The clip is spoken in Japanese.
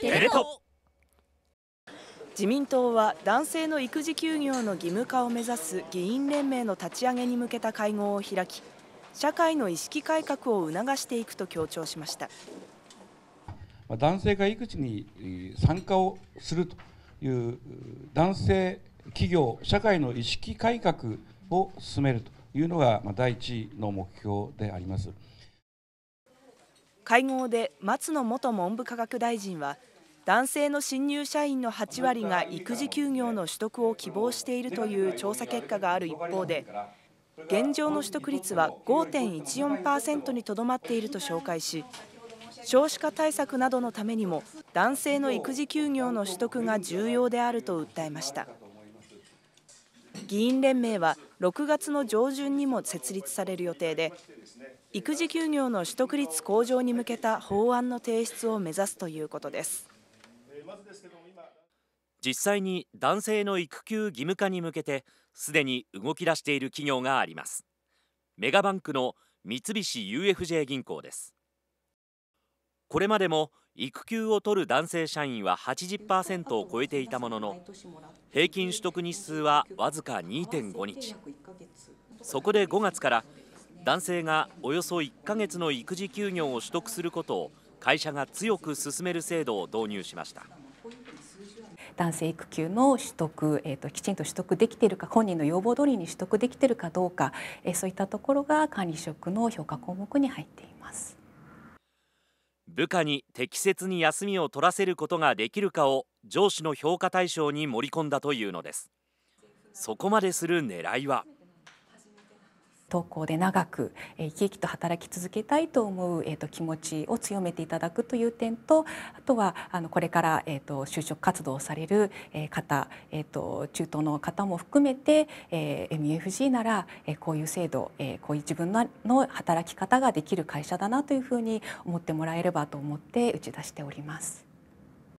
テレ東自民党は男性の育児休業の義務化を目指す議員連盟の立ち上げに向けた会合を開き社会の意識改革を促していくと強調しました男性が育児に参加をするという男性企業社会の意識改革を進めるというのが第一の目標であります会合で松野元文部科学大臣は男性の新入社員の8割が育児休業の取得を希望しているという調査結果がある一方で現状の取得率は5.14%にとどまっていると紹介し少子化対策などのためにも男性の育児休業の取得が重要であると訴えました。議員連盟は6月の上旬にも設立される予定で育児休業の取得率向上に向けた法案の提出を目指すということです実際に男性の育休義務化に向けてすでに動き出している企業がありますメガバンクの三菱 UFJ 銀行ですこれまでも育休を取る男性社員は80%を超えていたものの平均取得日数はわずか2.5日そこで5月から男性がおよそ1ヶ月の育児休業を取得することを会社が強く進める制度を導入しました男性育休の取得、えーと、きちんと取得できているか本人の要望通りに取得できているかどうか、えー、そういったところが管理職の評価項目に入っています。部下に適切に休みを取らせることができるかを上司の評価対象に盛り込んだというのですそこまでする狙いは投稿で長く、え生き生きと働き続けたいと思う、えーと、気持ちを強めていただくという点とあとはあのこれから、えーと、就職活動をされる、え方、えーと、中東の方も含めて、えー、MUFG なら、えー、こういう制度、えー、こういう自分のの働き方ができる会社だなというふうに思ってもらえればと思って打ち出しております。